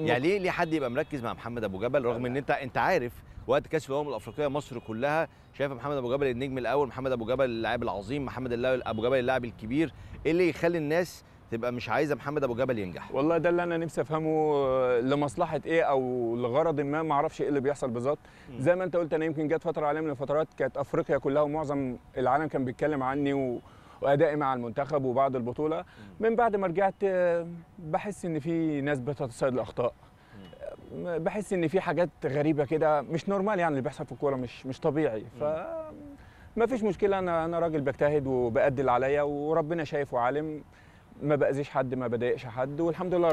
يعني ليه ليه حد يبقى مركز مع محمد ابو جبل رغم ان انت انت عارف وقت كاس الامم الافريقيه مصر كلها شايفه محمد ابو جبل النجم الاول محمد ابو جبل اللاعب العظيم محمد ابو جبل اللاعب الكبير ايه اللي يخلي الناس تبقى مش عايزه محمد ابو جبل ينجح والله ده اللي انا نفسي افهمه آه، لمصلحه ايه او لغرض ما ما اعرفش ايه اللي بيحصل بالظبط زي ما انت قلت انا يمكن جت فتره عليا من الفترات كانت افريقيا كلها ومعظم العالم كان بيتكلم عني و... وادائي مع المنتخب وبعض البطوله من بعد ما رجعت آه، بحس ان في ناس بتتصيد الاخطاء آه، بحس ان في حاجات غريبه كده مش نورمال يعني اللي بيحصل في الكوره مش مش طبيعي ف ما فيش مشكله انا انا راجل بجتهد وبادي اللي عليا وربنا شايف وعالم ما باذيش حد ما بضايقش حد والحمد لله رب